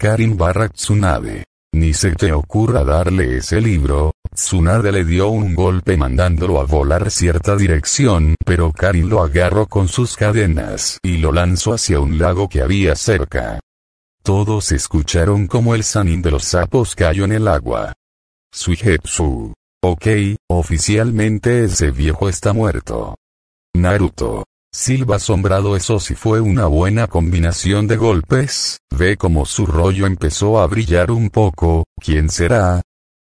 Karin barra Tsunade. Ni se te ocurra darle ese libro, Tsunade le dio un golpe mandándolo a volar cierta dirección, pero Karin lo agarró con sus cadenas y lo lanzó hacia un lago que había cerca. Todos escucharon como el Sanin de los sapos cayó en el agua. Suijetsu. Ok, oficialmente ese viejo está muerto. Naruto. Silva asombrado eso sí fue una buena combinación de golpes, ve como su rollo empezó a brillar un poco, ¿quién será?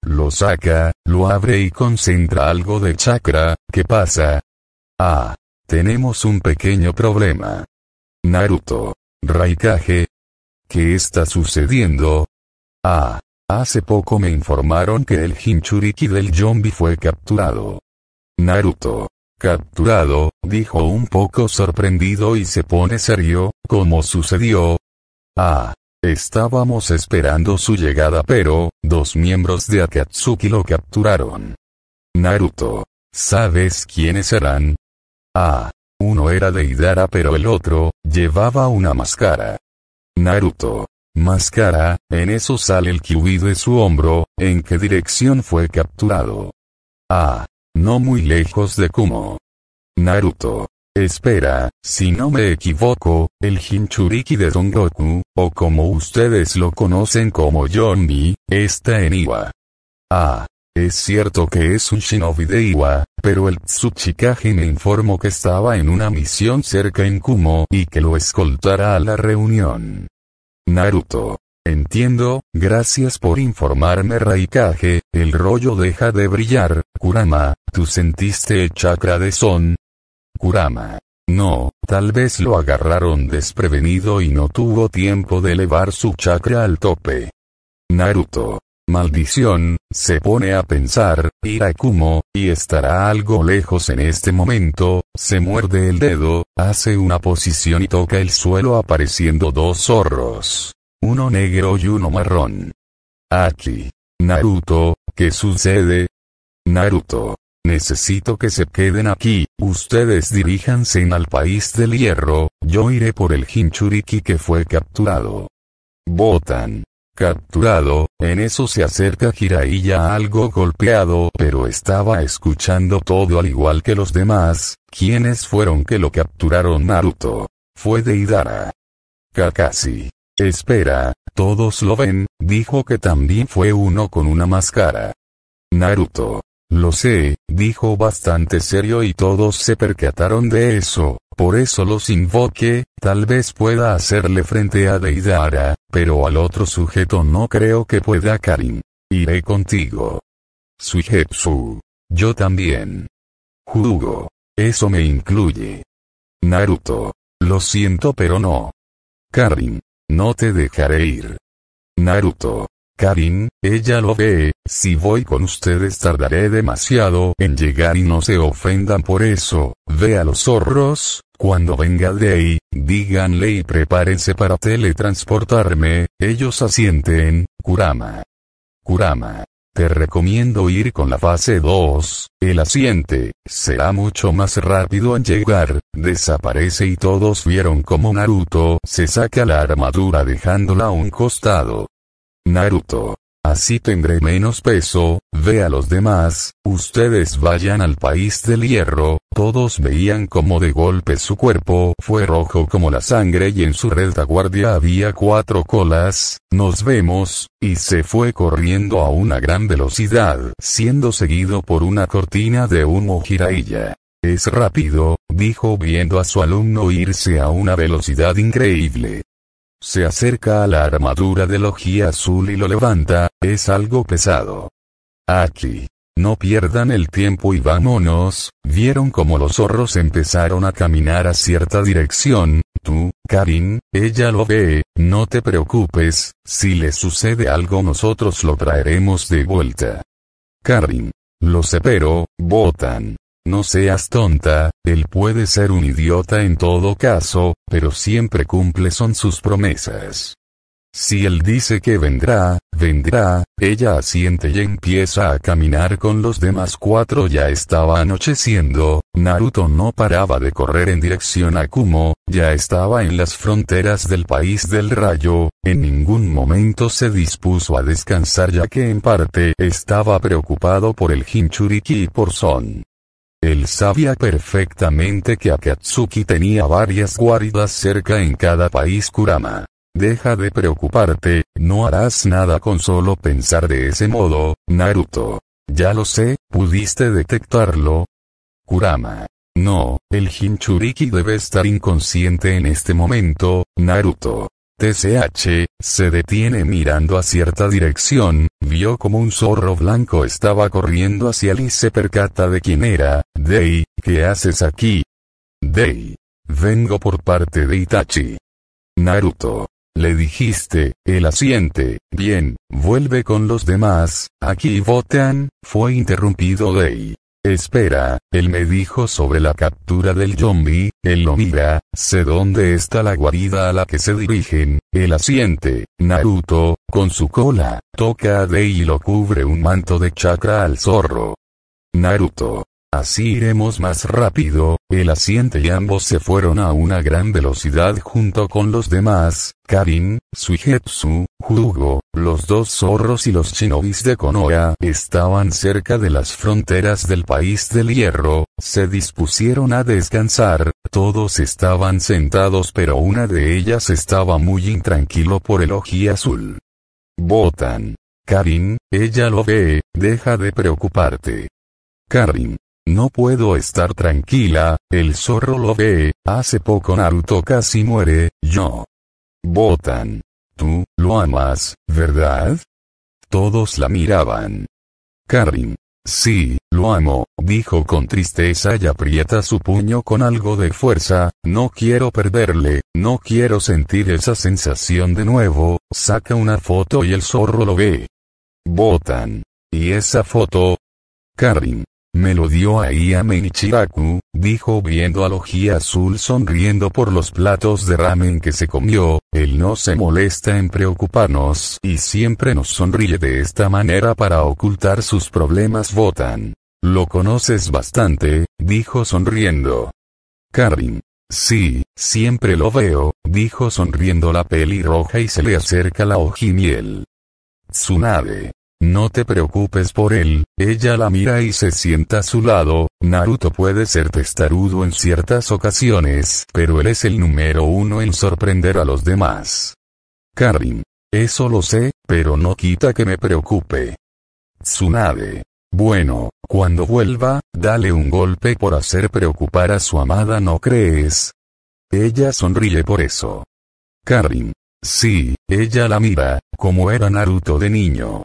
Lo saca, lo abre y concentra algo de chakra, ¿qué pasa? Ah. Tenemos un pequeño problema. Naruto. Raikage. ¿Qué está sucediendo? Ah. Hace poco me informaron que el Hinchuriki del Zombie fue capturado. Naruto. Capturado, dijo un poco sorprendido y se pone serio, ¿cómo sucedió. Ah. Estábamos esperando su llegada pero, dos miembros de Akatsuki lo capturaron. Naruto. ¿Sabes quiénes eran? Ah. Uno era de Hidara pero el otro, llevaba una máscara. Naruto. Máscara, en eso sale el kiwi de su hombro, ¿en qué dirección fue capturado? Ah. No muy lejos de Kumo. Naruto. Espera, si no me equivoco, el Hinchuriki de Don Goku, o como ustedes lo conocen como Johnny, está en Iwa. Ah. Es cierto que es un shinobi de Iwa, pero el Tsuchikage me informó que estaba en una misión cerca en Kumo y que lo escoltará a la reunión. Naruto. Entiendo, gracias por informarme Raikage, el rollo deja de brillar, Kurama, ¿tú sentiste el chakra de Son? Kurama. No, tal vez lo agarraron desprevenido y no tuvo tiempo de elevar su chakra al tope. Naruto. Maldición, se pone a pensar, Irakumo, y estará algo lejos en este momento, se muerde el dedo, hace una posición y toca el suelo apareciendo dos zorros. Uno negro y uno marrón. Aquí. Naruto, ¿qué sucede? Naruto. Necesito que se queden aquí, ustedes diríjanse al país del hierro, yo iré por el Hinchuriki que fue capturado. Botan. Capturado, en eso se acerca Jiraiya algo golpeado pero estaba escuchando todo al igual que los demás, ¿quiénes fueron que lo capturaron Naruto? Fue Deidara. Kakashi. Espera, todos lo ven, dijo que también fue uno con una máscara. Naruto. Lo sé, dijo bastante serio y todos se percataron de eso, por eso los invoqué, tal vez pueda hacerle frente a Deidara, pero al otro sujeto no creo que pueda Karin. Iré contigo. Suijetsu. Yo también. Jugo. Eso me incluye. Naruto. Lo siento pero no. Karin. No te dejaré ir. Naruto. Karin, ella lo ve, si voy con ustedes tardaré demasiado en llegar y no se ofendan por eso, ve a los zorros, cuando venga de ahí, díganle y prepárense para teletransportarme, ellos asienten, Kurama. Kurama. Te recomiendo ir con la fase 2, el asiente, será mucho más rápido en llegar, desaparece y todos vieron como Naruto se saca la armadura dejándola a un costado. Naruto. Así tendré menos peso, ve a los demás, ustedes vayan al país del hierro, todos veían como de golpe su cuerpo fue rojo como la sangre y en su retaguardia había cuatro colas, nos vemos, y se fue corriendo a una gran velocidad, siendo seguido por una cortina de humo girailla. Es rápido, dijo viendo a su alumno irse a una velocidad increíble. Se acerca a la armadura de logía azul y lo levanta, es algo pesado. Aquí. No pierdan el tiempo y vámonos, vieron como los zorros empezaron a caminar a cierta dirección, tú, Karin, ella lo ve, no te preocupes, si le sucede algo nosotros lo traeremos de vuelta. Karin. Lo sé pero, votan. No seas tonta, él puede ser un idiota en todo caso, pero siempre cumple son sus promesas. Si él dice que vendrá, vendrá, ella asiente y empieza a caminar con los demás cuatro ya estaba anocheciendo, Naruto no paraba de correr en dirección a Kumo, ya estaba en las fronteras del país del rayo, en ningún momento se dispuso a descansar ya que en parte estaba preocupado por el Hinchuriki y por Son. Él sabía perfectamente que Akatsuki tenía varias guaridas cerca en cada país Kurama. Deja de preocuparte, no harás nada con solo pensar de ese modo, Naruto. Ya lo sé, pudiste detectarlo. Kurama. No, el Hinchuriki debe estar inconsciente en este momento, Naruto. TCH, se detiene mirando a cierta dirección, vio como un zorro blanco estaba corriendo hacia él y se percata de quién era, Dei, ¿qué haces aquí? Dei. Vengo por parte de Itachi. Naruto. Le dijiste, el asiente, bien, vuelve con los demás, aquí votan, fue interrumpido dei, Espera, él me dijo sobre la captura del zombie, él lo mira, sé dónde está la guarida a la que se dirigen, el asiente, Naruto, con su cola, toca a Dei y lo cubre un manto de chakra al zorro. Naruto, Así iremos más rápido, el asiente y ambos se fueron a una gran velocidad junto con los demás, Karin, Suigetsu, Hugo, los dos zorros y los shinobis de Konoha estaban cerca de las fronteras del país del hierro, se dispusieron a descansar, todos estaban sentados pero una de ellas estaba muy intranquilo por el ojí azul. Botan. Karin, ella lo ve, deja de preocuparte. Karin. No puedo estar tranquila, el zorro lo ve, hace poco Naruto casi muere, yo. Botan. Tú, lo amas, ¿verdad? Todos la miraban. Karin. Sí, lo amo, dijo con tristeza y aprieta su puño con algo de fuerza, no quiero perderle, no quiero sentir esa sensación de nuevo, saca una foto y el zorro lo ve. Botan. ¿Y esa foto? Karin. Me lo dio a Menichiraku, dijo viendo a Logia Azul sonriendo por los platos de ramen que se comió, él no se molesta en preocuparnos y siempre nos sonríe de esta manera para ocultar sus problemas votan. Lo conoces bastante, dijo sonriendo. Karin. Sí, siempre lo veo, dijo sonriendo la peli roja y se le acerca la ojimiel. Tsunade. No te preocupes por él, ella la mira y se sienta a su lado, Naruto puede ser testarudo en ciertas ocasiones, pero él es el número uno en sorprender a los demás. Karin. Eso lo sé, pero no quita que me preocupe. Tsunade. Bueno, cuando vuelva, dale un golpe por hacer preocupar a su amada, ¿no crees? Ella sonríe por eso. Karin. Sí, ella la mira, como era Naruto de niño.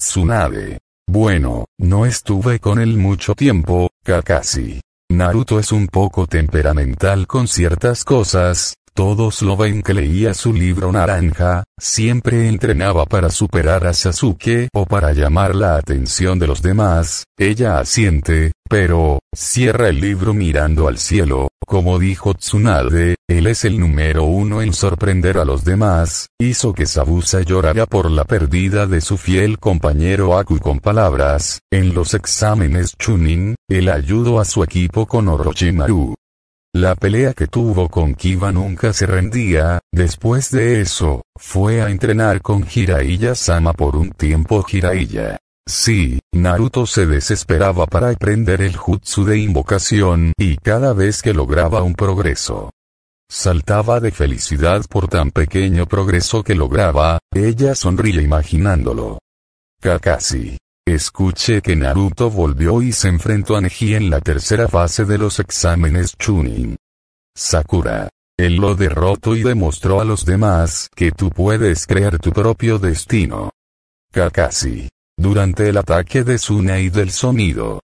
Tsunade. Bueno, no estuve con él mucho tiempo, Kakashi. Naruto es un poco temperamental con ciertas cosas, todos lo ven que leía su libro naranja, siempre entrenaba para superar a Sasuke o para llamar la atención de los demás, ella asiente, pero, cierra el libro mirando al cielo, como dijo Tsunade, él es el número uno en sorprender a los demás, hizo que Sabusa llorara por la pérdida de su fiel compañero Aku con palabras, en los exámenes Chunin, él ayudó a su equipo con Orochimaru. La pelea que tuvo con Kiba nunca se rendía, después de eso, fue a entrenar con Jiraiya-sama por un tiempo Jiraiya Sí, Naruto se desesperaba para aprender el jutsu de invocación y cada vez que lograba un progreso. Saltaba de felicidad por tan pequeño progreso que lograba, ella sonríe imaginándolo. Kakashi. Escuche que Naruto volvió y se enfrentó a Neji en la tercera fase de los exámenes Chunin. Sakura. Él lo derrotó y demostró a los demás que tú puedes crear tu propio destino. Kakashi durante el ataque de y del sonido.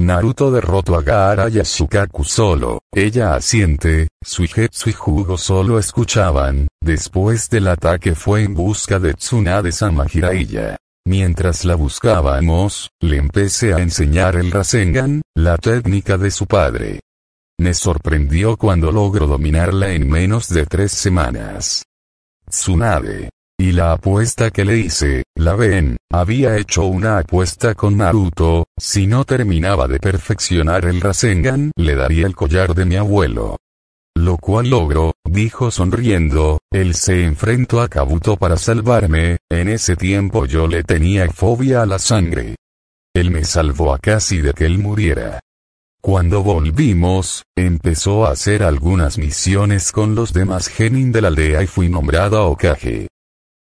Naruto derrotó a Gaara y a Shukaku solo, ella asiente, Suigetsu y Jugo solo escuchaban, después del ataque fue en busca de Tsunade Samajiraiya. Mientras la buscábamos, le empecé a enseñar el Rasengan, la técnica de su padre. Me sorprendió cuando logró dominarla en menos de tres semanas. Tsunade, y la apuesta que le hice, la ven, había hecho una apuesta con Naruto, si no terminaba de perfeccionar el Rasengan, le daría el collar de mi abuelo. Lo cual logro, dijo sonriendo, él se enfrentó a Kabuto para salvarme, en ese tiempo yo le tenía fobia a la sangre. Él me salvó a casi de que él muriera. Cuando volvimos, empezó a hacer algunas misiones con los demás genin de la aldea y fui nombrada Okage.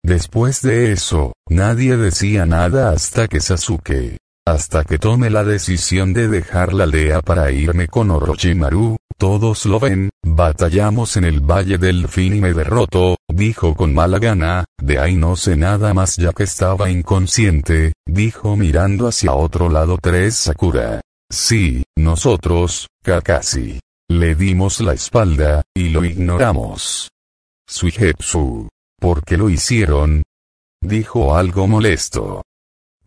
Después de eso, nadie decía nada hasta que Sasuke, hasta que tome la decisión de dejar la aldea para irme con Orochimaru, todos lo ven, batallamos en el Valle del Fin y me derroto, dijo con mala gana, de ahí no sé nada más ya que estaba inconsciente, dijo mirando hacia otro lado tres Sakura. Sí, nosotros, Kakashi. Le dimos la espalda, y lo ignoramos. Suijetsu. ¿Por qué lo hicieron? Dijo algo molesto.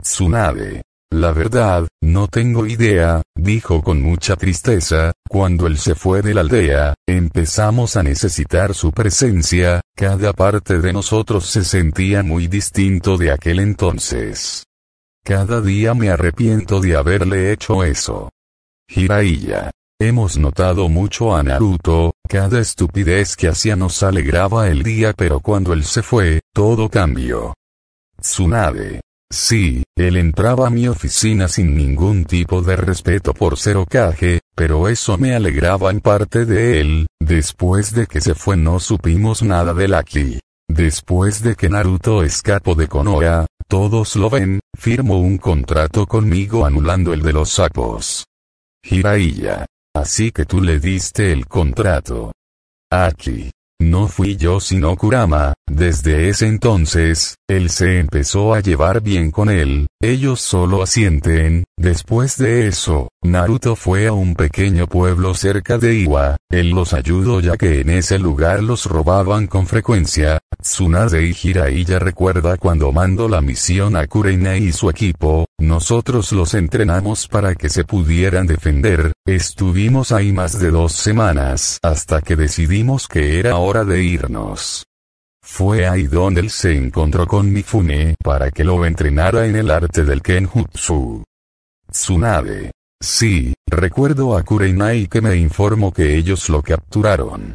Tsunade. La verdad, no tengo idea, dijo con mucha tristeza, cuando él se fue de la aldea, empezamos a necesitar su presencia, cada parte de nosotros se sentía muy distinto de aquel entonces. Cada día me arrepiento de haberle hecho eso. Jiraiya. Hemos notado mucho a Naruto, cada estupidez que hacía nos alegraba el día pero cuando él se fue, todo cambió. Tsunade. Sí, él entraba a mi oficina sin ningún tipo de respeto por ser pero eso me alegraba en parte de él, después de que se fue no supimos nada del aquí. Después de que Naruto escapó de Konoha, todos lo ven, firmó un contrato conmigo anulando el de los sapos. Jiraiya. Así que tú le diste el contrato. Aquí. No fui yo sino Kurama, desde ese entonces, él se empezó a llevar bien con él, ellos solo asienten, después de eso, Naruto fue a un pequeño pueblo cerca de Iwa, él los ayudó ya que en ese lugar los robaban con frecuencia, Tsunade y Jiraiya recuerda cuando mandó la misión a Kurenai y su equipo, nosotros los entrenamos para que se pudieran defender, estuvimos ahí más de dos semanas hasta que decidimos que era hora de irnos. Fue ahí donde él se encontró con Mifune para que lo entrenara en el arte del Kenjutsu. Tsunade. Sí, recuerdo a y que me informó que ellos lo capturaron.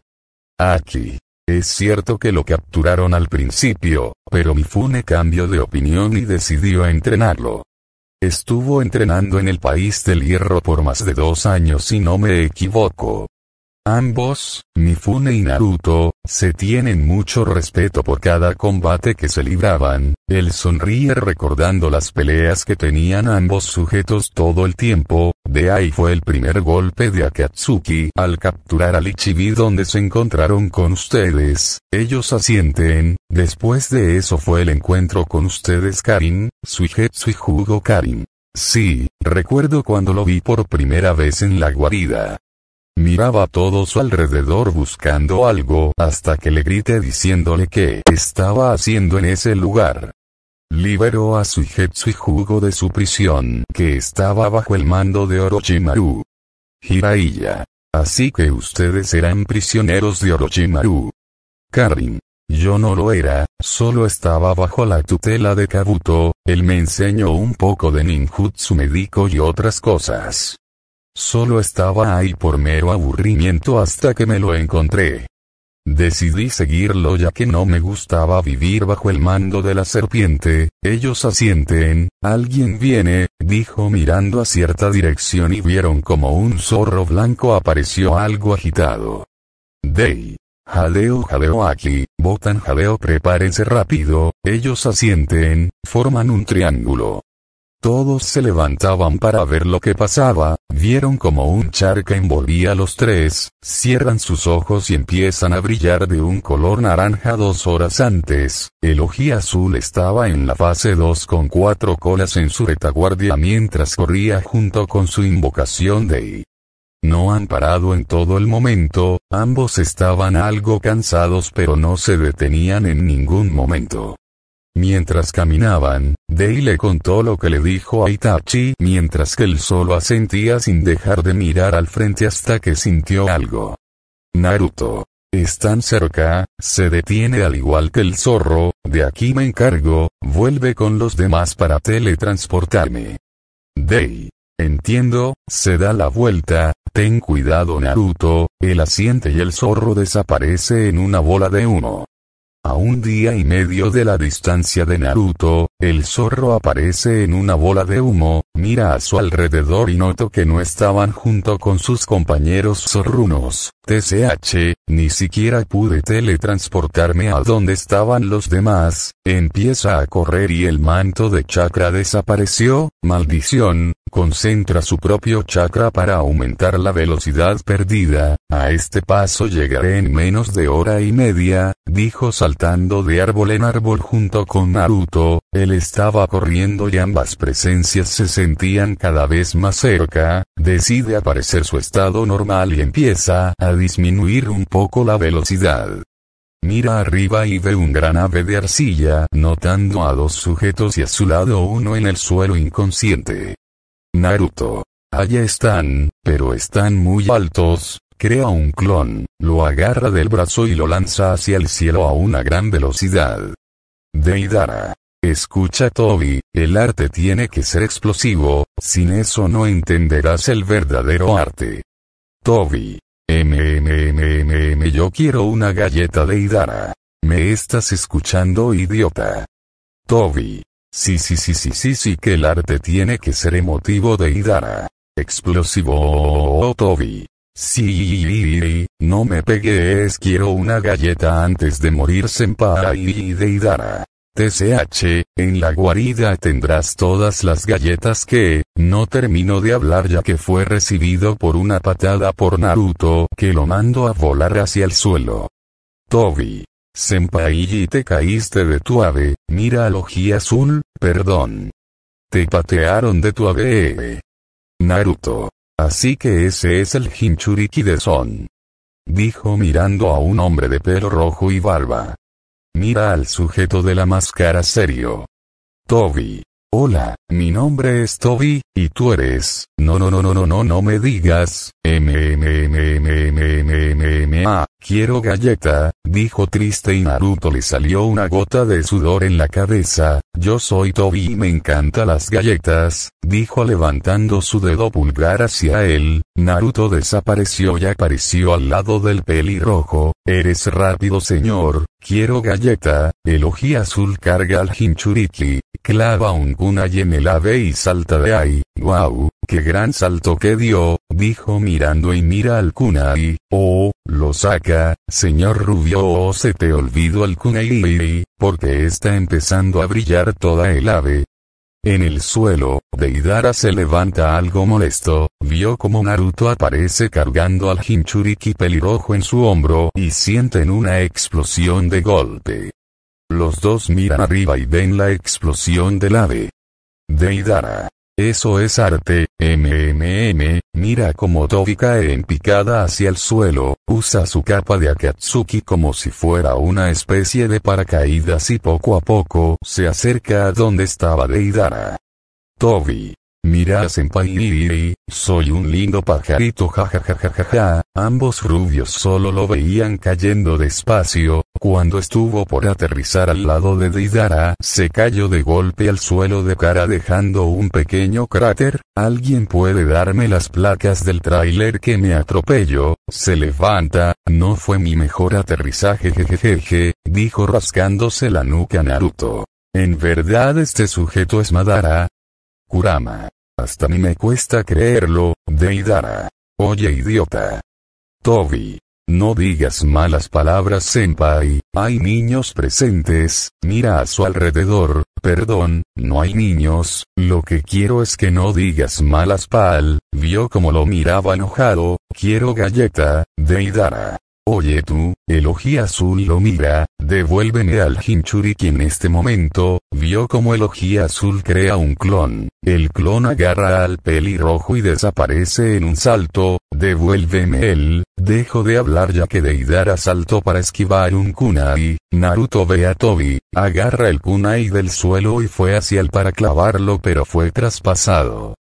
Aquí. Es cierto que lo capturaron al principio, pero Mifune cambió de opinión y decidió entrenarlo. Estuvo entrenando en el país del hierro por más de dos años si no me equivoco. Ambos, Mifune y Naruto, se tienen mucho respeto por cada combate que se libraban, él sonríe recordando las peleas que tenían ambos sujetos todo el tiempo, de ahí fue el primer golpe de Akatsuki al capturar a Lichibi donde se encontraron con ustedes, ellos asienten, después de eso fue el encuentro con ustedes Karin, Suijetsu y Jugo Karin. Sí, recuerdo cuando lo vi por primera vez en la guarida. Miraba a todo su alrededor buscando algo hasta que le grité diciéndole que estaba haciendo en ese lugar. Liberó a jetsu y jugó de su prisión que estaba bajo el mando de Orochimaru. Jiraiya. Así que ustedes serán prisioneros de Orochimaru. Karin. Yo no lo era, solo estaba bajo la tutela de Kabuto, él me enseñó un poco de ninjutsu médico y otras cosas. Solo estaba ahí por mero aburrimiento hasta que me lo encontré. Decidí seguirlo ya que no me gustaba vivir bajo el mando de la serpiente, ellos asienten, alguien viene, dijo mirando a cierta dirección y vieron como un zorro blanco apareció algo agitado. Dey. Jaleo jaleo aquí, botan jaleo prepárense rápido, ellos asienten, forman un triángulo. Todos se levantaban para ver lo que pasaba, vieron como un charca envolvía a los tres, cierran sus ojos y empiezan a brillar de un color naranja dos horas antes, el ojí azul estaba en la fase 2 con cuatro colas en su retaguardia mientras corría junto con su invocación de no han parado en todo el momento, ambos estaban algo cansados pero no se detenían en ningún momento. Mientras caminaban, Dei le contó lo que le dijo a Itachi mientras que él solo asentía sin dejar de mirar al frente hasta que sintió algo. Naruto. Están cerca, se detiene al igual que el zorro, de aquí me encargo, vuelve con los demás para teletransportarme. Dei. Entiendo, se da la vuelta, ten cuidado Naruto, Él asiente y el zorro desaparece en una bola de uno. A un día y medio de la distancia de Naruto, el zorro aparece en una bola de humo, mira a su alrededor y noto que no estaban junto con sus compañeros zorrunos, TCH, ni siquiera pude teletransportarme a donde estaban los demás, empieza a correr y el manto de chakra desapareció, maldición, concentra su propio chakra para aumentar la velocidad perdida, a este paso llegaré en menos de hora y media, dijo saltando de árbol en árbol junto con Naruto, él estaba corriendo y ambas presencias se sentían cada vez más cerca, decide aparecer su estado normal y empieza a disminuir un poco la velocidad. Mira arriba y ve un gran ave de arcilla, notando a dos sujetos y a su lado uno en el suelo inconsciente. Naruto. Allá están, pero están muy altos, crea un clon, lo agarra del brazo y lo lanza hacia el cielo a una gran velocidad. Deidara. Escucha Toby, el arte tiene que ser explosivo, sin eso no entenderás el verdadero arte. Toby. MMMMM yo quiero una galleta de Idara. Me estás escuchando idiota. Toby. Sí sí sí sí sí sí que el arte tiene que ser emotivo de Idara. Explosivo Toby. Sí, no me pegues, quiero una galleta antes de morir senpai de Idara. TCH, en la guarida tendrás todas las galletas que, no termino de hablar ya que fue recibido por una patada por Naruto que lo mandó a volar hacia el suelo. Toby. Senpai y te caíste de tu ave, mira al ojí azul, perdón. Te patearon de tu ave. Naruto. Así que ese es el Hinchuriki de Son. Dijo mirando a un hombre de pelo rojo y barba. Mira al sujeto de la máscara serio. Toby. Hola, mi nombre es Toby, y tú eres. No, no, no, no, no, no, no me digas. a, quiero galleta, dijo triste y Naruto le salió una gota de sudor en la cabeza. Yo soy Toby y me encantan las galletas, dijo levantando su dedo pulgar hacia él. Naruto desapareció y apareció al lado del pelirrojo. Eres rápido, señor. Quiero galleta. elogía azul carga al Hinchuriki clava un kunai en el ave y salta de ahí. ¡Guau! ¡Qué gran salto que dio! dijo mirando y mira al kunai. ¡Oh! Lo saca, señor rubio o oh, se te olvidó el kunai, porque está empezando a brillar toda el ave. En el suelo, Deidara se levanta algo molesto, vio como Naruto aparece cargando al Hinchuriki pelirrojo en su hombro y sienten una explosión de golpe. Los dos miran arriba y ven la explosión del ave. Deidara. Eso es arte, MMM, mira como Tobi cae en picada hacia el suelo, usa su capa de Akatsuki como si fuera una especie de paracaídas y poco a poco se acerca a donde estaba Deidara. Tobi, Mira senpai, soy un lindo pajarito jajajajaja, ambos rubios solo lo veían cayendo despacio, cuando estuvo por aterrizar al lado de Deidara, se cayó de golpe al suelo de cara dejando un pequeño cráter, alguien puede darme las placas del tráiler que me atropello, se levanta, no fue mi mejor aterrizaje jejejeje, dijo rascándose la nuca Naruto. En verdad este sujeto es Madara. Kurama. Hasta ni me cuesta creerlo, Deidara. Oye idiota. Toby. No digas malas palabras, Senpai. Hay niños presentes, mira a su alrededor. Perdón, no hay niños. Lo que quiero es que no digas malas pal. Vio como lo miraba enojado. Quiero galleta, Deidara. Oye tú, el azul lo mira, devuélveme al Hinchuri que en este momento, vio como el azul crea un clon, el clon agarra al pelirrojo y desaparece en un salto, devuélveme él, dejo de hablar ya que Deidara saltó para esquivar un kunai, Naruto ve a Tobi, agarra el kunai del suelo y fue hacia él para clavarlo pero fue traspasado.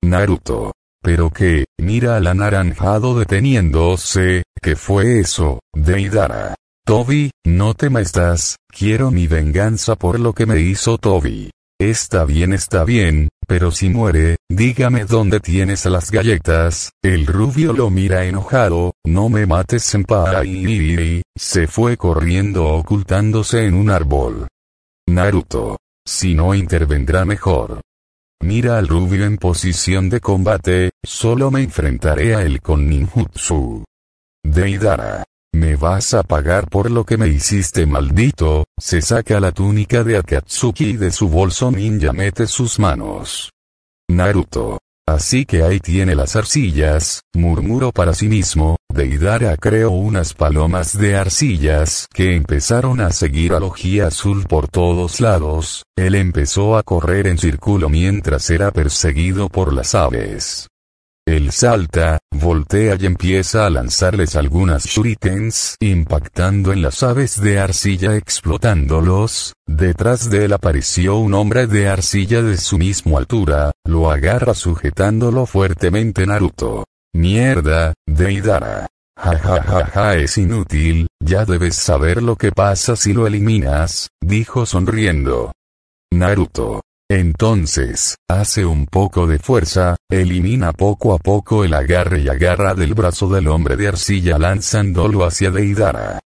Naruto, pero que, mira al anaranjado deteniéndose, ¿qué fue eso, Deidara? Toby, no te estás, quiero mi venganza por lo que me hizo Toby. Está bien, está bien, pero si muere, dígame dónde tienes las galletas. El rubio lo mira enojado, no me mates senpai. Y se fue corriendo ocultándose en un árbol. Naruto. Si no intervendrá mejor. Mira al rubio en posición de combate, solo me enfrentaré a él con ninjutsu. Deidara. Me vas a pagar por lo que me hiciste maldito, se saca la túnica de Akatsuki y de su bolso ninja mete sus manos. Naruto. Así que ahí tiene las arcillas, murmuró para sí mismo, Deidara creó unas palomas de arcillas que empezaron a seguir a Logía Azul por todos lados, él empezó a correr en círculo mientras era perseguido por las aves. Él salta, voltea y empieza a lanzarles algunas shurikens impactando en las aves de arcilla explotándolos, detrás de él apareció un hombre de arcilla de su misma altura, lo agarra sujetándolo fuertemente Naruto. Mierda, Deidara. Ja ja ja ja es inútil, ya debes saber lo que pasa si lo eliminas, dijo sonriendo. Naruto. Entonces, hace un poco de fuerza, elimina poco a poco el agarre y agarra del brazo del hombre de arcilla lanzándolo hacia Deidara.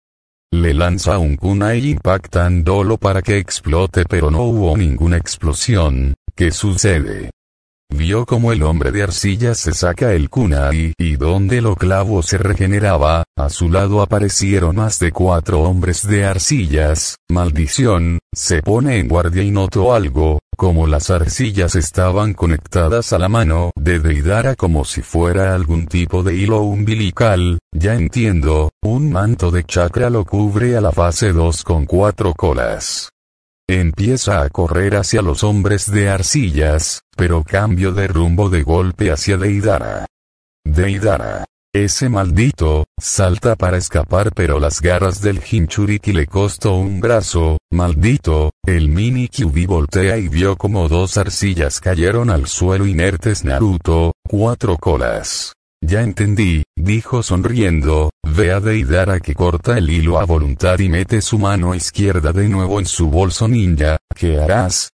Le lanza un kunai impactándolo para que explote pero no hubo ninguna explosión, ¿qué sucede? Vio como el hombre de arcilla se saca el kunai y donde lo clavo se regeneraba, a su lado aparecieron más de cuatro hombres de arcillas, maldición, se pone en guardia y notó algo, como las arcillas estaban conectadas a la mano de Deidara como si fuera algún tipo de hilo umbilical, ya entiendo, un manto de chakra lo cubre a la fase 2 con cuatro colas. Empieza a correr hacia los hombres de arcillas, pero cambio de rumbo de golpe hacia Deidara. Deidara. Ese maldito, salta para escapar pero las garras del Hinchuriki le costó un brazo, maldito, el mini Kyubi voltea y vio como dos arcillas cayeron al suelo inertes Naruto, cuatro colas. Ya entendí, dijo sonriendo, ve a Deidara que corta el hilo a voluntad y mete su mano izquierda de nuevo en su bolso ninja, ¿qué harás?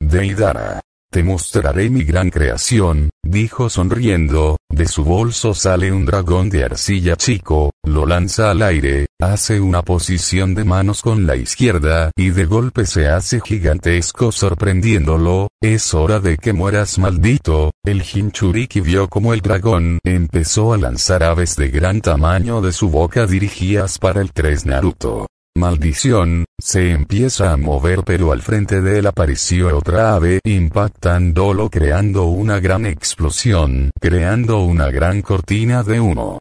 Deidara, te mostraré mi gran creación, dijo sonriendo, de su bolso sale un dragón de arcilla chico, lo lanza al aire, hace una posición de manos con la izquierda y de golpe se hace gigantesco sorprendiéndolo, es hora de que mueras maldito, el Hinchuriki vio como el dragón empezó a lanzar aves de gran tamaño de su boca dirigidas para el 3 Naruto. Maldición, se empieza a mover pero al frente de él apareció otra ave impactándolo creando una gran explosión, creando una gran cortina de humo.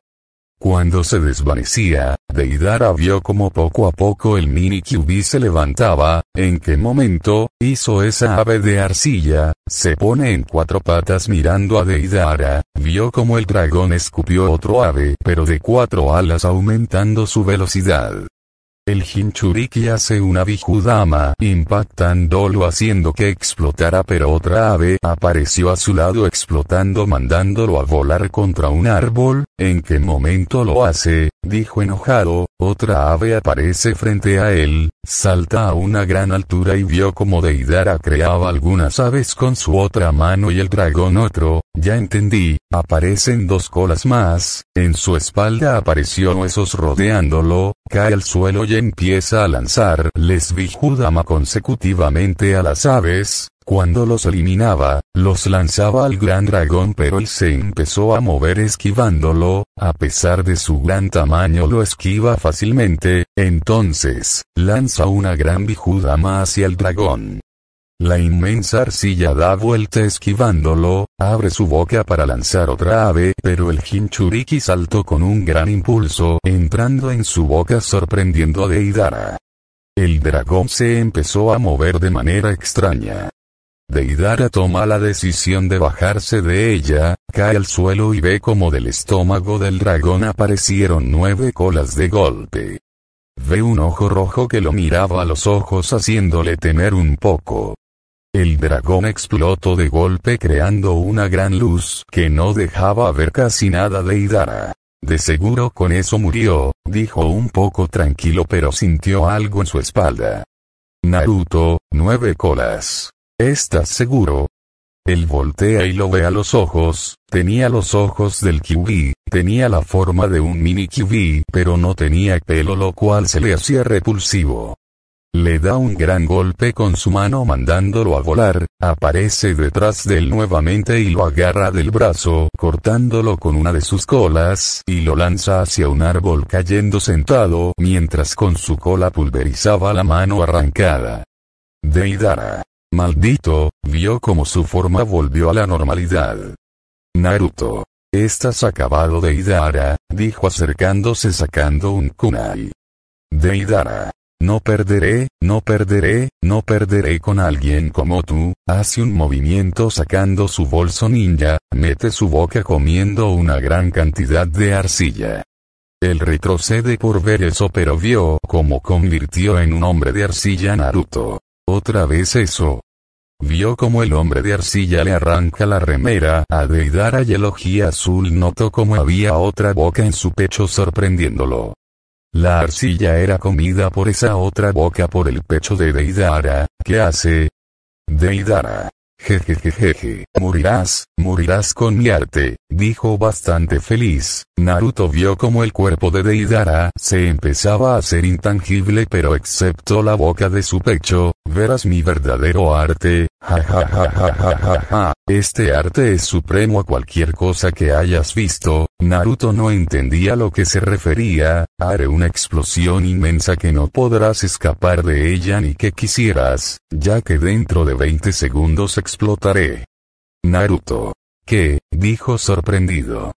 Cuando se desvanecía, Deidara vio como poco a poco el mini QB se levantaba, en qué momento, hizo esa ave de arcilla, se pone en cuatro patas mirando a Deidara, vio como el dragón escupió otro ave pero de cuatro alas aumentando su velocidad. El Hinchuriki hace una Bijudama impactándolo haciendo que explotara pero otra ave apareció a su lado explotando mandándolo a volar contra un árbol, ¿En qué momento lo hace? dijo enojado, otra ave aparece frente a él, salta a una gran altura y vio como Deidara creaba algunas aves con su otra mano y el dragón otro, ya entendí, aparecen dos colas más, en su espalda apareció huesos rodeándolo, cae al suelo y empieza a lanzar. vi lesbijudama consecutivamente a las aves, cuando los eliminaba, los lanzaba al gran dragón pero él se empezó a mover esquivándolo, a pesar de su gran tamaño lo esquiva fácilmente, entonces, lanza una gran bijudama hacia el dragón. La inmensa arcilla da vuelta esquivándolo, abre su boca para lanzar otra ave, pero el Hinchuriki saltó con un gran impulso, entrando en su boca sorprendiendo a Deidara. El dragón se empezó a mover de manera extraña. Deidara toma la decisión de bajarse de ella, cae al suelo y ve como del estómago del dragón aparecieron nueve colas de golpe. Ve un ojo rojo que lo miraba a los ojos haciéndole temer un poco. El dragón explotó de golpe creando una gran luz que no dejaba ver casi nada de Hidara. De seguro con eso murió, dijo un poco tranquilo pero sintió algo en su espalda. Naruto, nueve colas. ¿Estás seguro? Él voltea y lo ve a los ojos, tenía los ojos del kiwi, tenía la forma de un mini kiwi, pero no tenía pelo lo cual se le hacía repulsivo. Le da un gran golpe con su mano mandándolo a volar, aparece detrás de él nuevamente y lo agarra del brazo, cortándolo con una de sus colas, y lo lanza hacia un árbol cayendo sentado, mientras con su cola pulverizaba la mano arrancada. Deidara. Maldito, vio como su forma volvió a la normalidad. Naruto. Estás acabado de Deidara, dijo acercándose sacando un kunai. Deidara. No perderé, no perderé, no perderé con alguien como tú, hace un movimiento sacando su bolso ninja, mete su boca comiendo una gran cantidad de arcilla. Él retrocede por ver eso pero vio cómo convirtió en un hombre de arcilla Naruto. Otra vez eso. Vio como el hombre de arcilla le arranca la remera a Deidara y el ojí azul notó como había otra boca en su pecho sorprendiéndolo. La arcilla era comida por esa otra boca por el pecho de Deidara, ¿qué hace? Deidara. Jejejejeje, morirás, morirás con mi arte, dijo bastante feliz. Naruto vio como el cuerpo de Deidara se empezaba a ser intangible pero excepto la boca de su pecho, verás mi verdadero arte, ja ja este arte es supremo a cualquier cosa que hayas visto, Naruto no entendía a lo que se refería, haré una explosión inmensa que no podrás escapar de ella ni que quisieras, ya que dentro de 20 segundos explotaré. Naruto. ¿Qué? dijo sorprendido.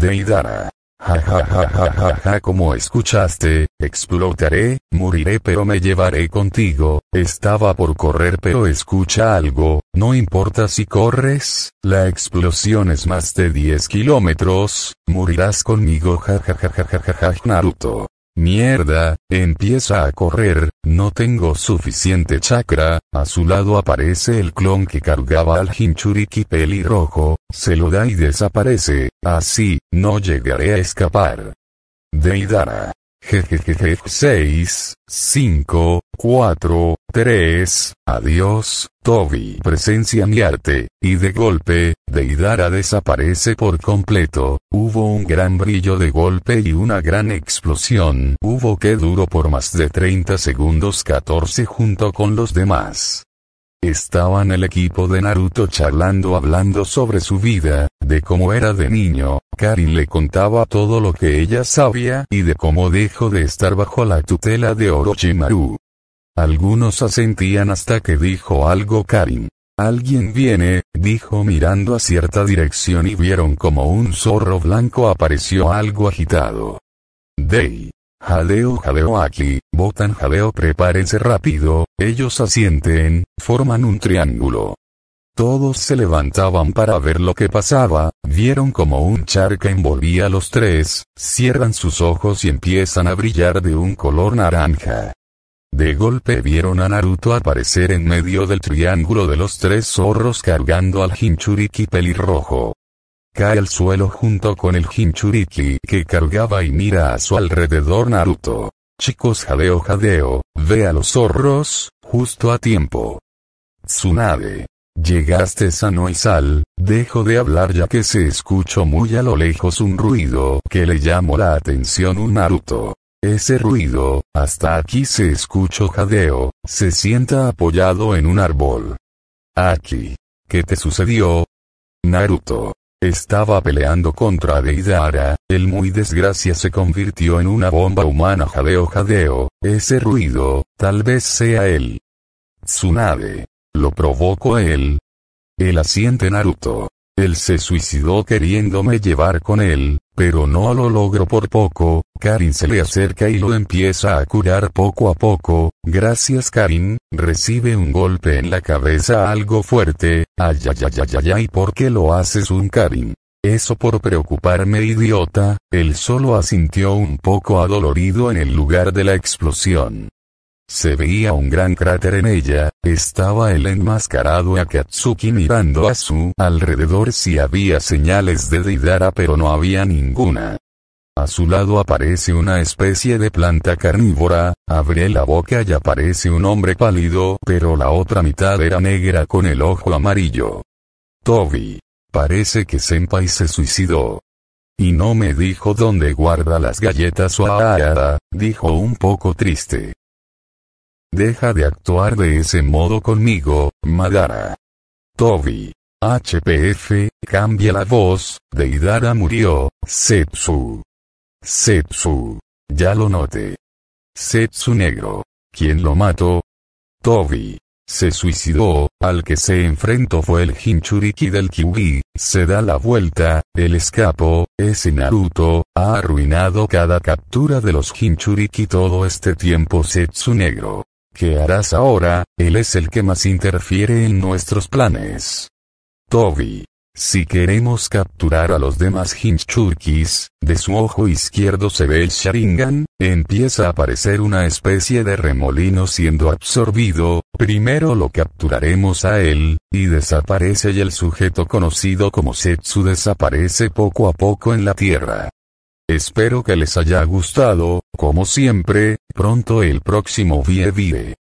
Deidara. Ja ja ja ja ja como escuchaste, explotaré, moriré pero me llevaré contigo, estaba por correr pero escucha algo, no importa si corres, la explosión es más de 10 kilómetros, morirás conmigo ja ja ja ja ja ja Naruto. Mierda, empieza a correr, no tengo suficiente chakra, a su lado aparece el clon que cargaba al Hinchuriki pelirrojo, se lo da y desaparece, así, no llegaré a escapar. Deidara. Jejejeje 6, 5, 4, 3, adiós, Toby presencia mi arte, y de golpe, Deidara desaparece por completo, hubo un gran brillo de golpe y una gran explosión, hubo que duró por más de 30 segundos 14 junto con los demás. Estaban el equipo de Naruto charlando hablando sobre su vida, de cómo era de niño, Karin le contaba todo lo que ella sabía y de cómo dejó de estar bajo la tutela de Orochimaru. Algunos asentían hasta que dijo algo Karim. Alguien viene, dijo mirando a cierta dirección y vieron como un zorro blanco apareció algo agitado. Dey. Jadeo jadeo aquí, botan jadeo prepárense rápido, ellos asienten, forman un triángulo. Todos se levantaban para ver lo que pasaba, vieron como un charca envolvía a los tres, cierran sus ojos y empiezan a brillar de un color naranja. De golpe vieron a Naruto aparecer en medio del triángulo de los tres zorros cargando al Hinchuriki pelirrojo. Cae al suelo junto con el Hinchuriki que cargaba y mira a su alrededor Naruto. Chicos jadeo jadeo, ve a los zorros, justo a tiempo. Tsunade. Llegaste sano y sal, dejo de hablar ya que se escuchó muy a lo lejos un ruido que le llamó la atención un Naruto. Ese ruido, hasta aquí se escuchó jadeo, se sienta apoyado en un árbol. Aquí. ¿Qué te sucedió? Naruto. Estaba peleando contra Deidara, el muy desgracia se convirtió en una bomba humana jadeo jadeo, ese ruido, tal vez sea él. Tsunade. Lo provocó él. El asiente Naruto. Él se suicidó queriéndome llevar con él, pero no lo logro por poco, Karin se le acerca y lo empieza a curar poco a poco, gracias Karin, recibe un golpe en la cabeza algo fuerte, ay ay ay ay ay, ¿por qué lo haces un Karin? Eso por preocuparme idiota, él solo asintió un poco adolorido en el lugar de la explosión. Se veía un gran cráter en ella, estaba el enmascarado Akatsuki mirando a su alrededor si había señales de Deidara pero no había ninguna. A su lado aparece una especie de planta carnívora, abre la boca y aparece un hombre pálido pero la otra mitad era negra con el ojo amarillo. Toby. Parece que Senpai se suicidó. Y no me dijo dónde guarda las galletas o dijo un poco triste. Deja de actuar de ese modo conmigo, Madara. Toby. HPF, cambia la voz, Deidara murió, Setsu. Setsu. Ya lo noté. Setsu negro. ¿Quién lo mató? Toby. Se suicidó, al que se enfrentó fue el Hinchuriki del Kiwi, se da la vuelta, el escapó, ese Naruto, ha arruinado cada captura de los Hinchuriki todo este tiempo Setsu negro. ¿Qué harás ahora? Él es el que más interfiere en nuestros planes. Toby. Si queremos capturar a los demás Hinchurkis, de su ojo izquierdo se ve el Sharingan, empieza a aparecer una especie de remolino siendo absorbido, primero lo capturaremos a él, y desaparece y el sujeto conocido como Setsu desaparece poco a poco en la tierra. Espero que les haya gustado, como siempre, pronto el próximo Vie